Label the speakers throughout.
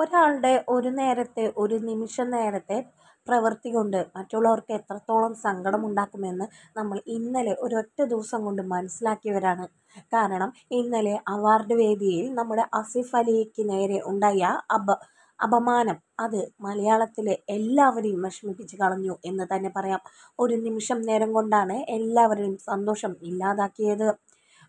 Speaker 1: ഒരാളുടെ ഒരു നേരത്തെ ഒരു നിമിഷ നേരത്തെ പ്രവൃത്തി കൊണ്ട് മറ്റുള്ളവർക്ക് എത്രത്തോളം സങ്കടമുണ്ടാക്കുമെന്ന് നമ്മൾ ഇന്നലെ ഒരൊറ്റ ദിവസം കൊണ്ട് മനസ്സിലാക്കിയവരാണ് കാരണം ഇന്നലെ അവാർഡ് വേദിയിൽ നമ്മുടെ അസിഫ് അലിക്ക് നേരെ ഉണ്ടായ അപ അപമാനം അത് മലയാളത്തിലെ എല്ലാവരെയും വിഷമിപ്പിച്ച് കളഞ്ഞു എന്ന് തന്നെ പറയാം ഒരു നിമിഷം നേരം കൊണ്ടാണ് എല്ലാവരുടെയും സന്തോഷം ഇല്ലാതാക്കിയത്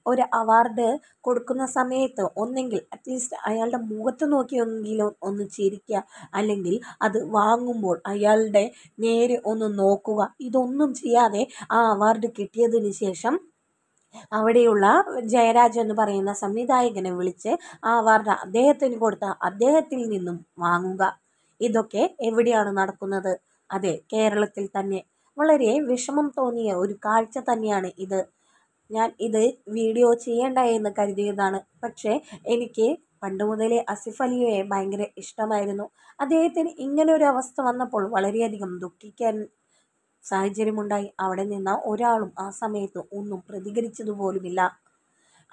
Speaker 1: ഒരു അവാർഡ് കൊടുക്കുന്ന സമയത്ത് ഒന്നെങ്കിൽ അറ്റ്ലീസ്റ്റ് അയാളുടെ മുഖത്ത് നോക്കിയെങ്കിലും ഒന്ന് ചിരിക്കുക അല്ലെങ്കിൽ അത് വാങ്ങുമ്പോൾ അയാളുടെ നേരെ ഒന്ന് നോക്കുക ഇതൊന്നും ചെയ്യാതെ ആ അവാർഡ് കിട്ടിയതിന് ശേഷം അവിടെയുള്ള ജയരാജ് എന്ന് പറയുന്ന സംവിധായകനെ വിളിച്ച് ആ അവാർഡ് അദ്ദേഹത്തിന് കൊടുത്ത അദ്ദേഹത്തിൽ നിന്നും വാങ്ങുക ഇതൊക്കെ എവിടെയാണ് നടക്കുന്നത് അതെ കേരളത്തിൽ തന്നെ വളരെ വിഷമം തോന്നിയ ഒരു കാഴ്ച തന്നെയാണ് ഇത് ഞാൻ ഇത് വീഡിയോ ചെയ്യണ്ട എന്ന് കരുതിയതാണ് പക്ഷേ എനിക്ക് പണ്ട് മുതലേ അസിഫ് അലിയെ ഭയങ്കര ഇഷ്ടമായിരുന്നു അദ്ദേഹത്തിന് ഇങ്ങനെ ഒരു അവസ്ഥ വന്നപ്പോൾ വളരെയധികം ദുഃഖിക്കാൻ സാഹചര്യമുണ്ടായി അവിടെ നിന്ന ഒരാളും ആ സമയത്ത് ഒന്നും പ്രതികരിച്ചതുപോലുമില്ല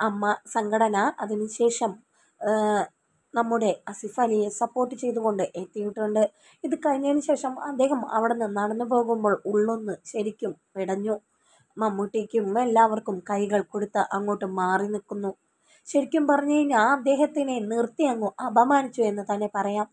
Speaker 1: അമ്മ സംഘടന അതിനുശേഷം നമ്മുടെ അസിഫ് അലിയെ സപ്പോർട്ട് ചെയ്തുകൊണ്ട് എത്തിയിട്ടുണ്ട് ഇത് കഴിഞ്ഞതിന് ശേഷം അദ്ദേഹം അവിടെ നിന്ന് നടന്നു പോകുമ്പോൾ ഉള്ളൊന്ന് ശരിക്കും പിടഞ്ഞു മമ്മൂട്ടിക്കും എല്ലാവർക്കും കൈകൾ കൊടുത്ത് അങ്ങോട്ട് മാറി നിൽക്കുന്നു ശരിക്കും പറഞ്ഞു കഴിഞ്ഞാൽ അദ്ദേഹത്തിനെ നിർത്തി അങ്ങ് അപമാനിച്ചു എന്ന് തന്നെ പറയാം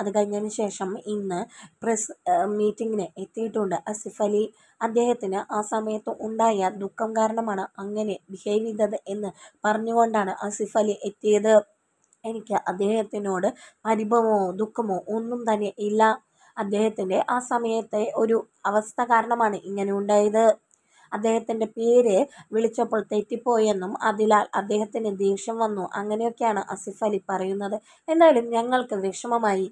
Speaker 1: അത് കഴിഞ്ഞതിന് ശേഷം ഇന്ന് പ്രസ് മീറ്റിങ്ങിന് എത്തിയിട്ടുണ്ട് അസിഫ് അലി അദ്ദേഹത്തിന് ആ സമയത്ത് ഉണ്ടായ ദുഃഖം കാരണമാണ് അങ്ങനെ ബിഹേവ് ചെയ്തത് എന്ന് പറഞ്ഞുകൊണ്ടാണ് അസിഫ് അലി എത്തിയത് എനിക്ക് അദ്ദേഹത്തിനോട് പരിഭവമോ ദുഃഖമോ ഒന്നും തന്നെ ഇല്ല അദ്ദേഹത്തിൻ്റെ ആ സമയത്തെ ഒരു അവസ്ഥ കാരണമാണ് ഇങ്ങനെ ഉണ്ടായത് അദ്ദേഹത്തിൻ്റെ പേര് വിളിച്ചപ്പോൾ തെറ്റിപ്പോയെന്നും അതിലാൽ അദ്ദേഹത്തിന് ദേഷ്യം വന്നു അങ്ങനെയൊക്കെയാണ് അസിഫ് അലി പറയുന്നത് എന്തായാലും ഞങ്ങൾക്ക് വിഷമമായി